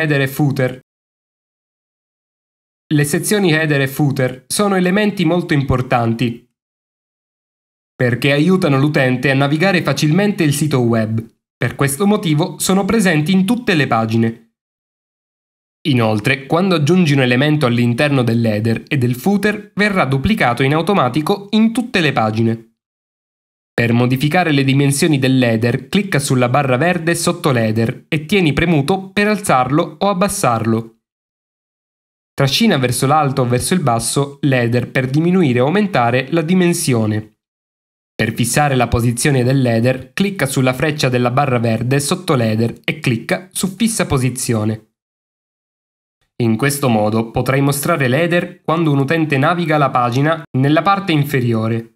header e footer. Le sezioni header e footer sono elementi molto importanti perché aiutano l'utente a navigare facilmente il sito web. Per questo motivo sono presenti in tutte le pagine. Inoltre, quando aggiungi un elemento all'interno dell'header e del footer, verrà duplicato in automatico in tutte le pagine. Per modificare le dimensioni del header, clicca sulla barra verde sotto l'header e tieni premuto per alzarlo o abbassarlo. Trascina verso l'alto o verso il basso l'header per diminuire o aumentare la dimensione. Per fissare la posizione del dell'header, clicca sulla freccia della barra verde sotto l'header e clicca su Fissa posizione. In questo modo potrai mostrare l'header quando un utente naviga la pagina nella parte inferiore.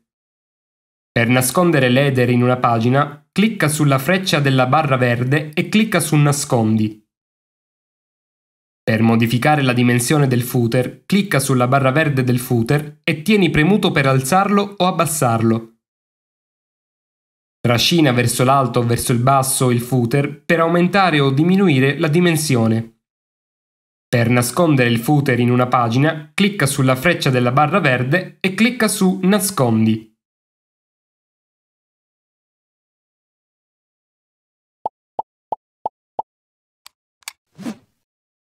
Per nascondere l'header in una pagina, clicca sulla freccia della barra verde e clicca su Nascondi. Per modificare la dimensione del footer, clicca sulla barra verde del footer e tieni premuto per alzarlo o abbassarlo. Trascina verso l'alto o verso il basso il footer per aumentare o diminuire la dimensione. Per nascondere il footer in una pagina, clicca sulla freccia della barra verde e clicca su Nascondi.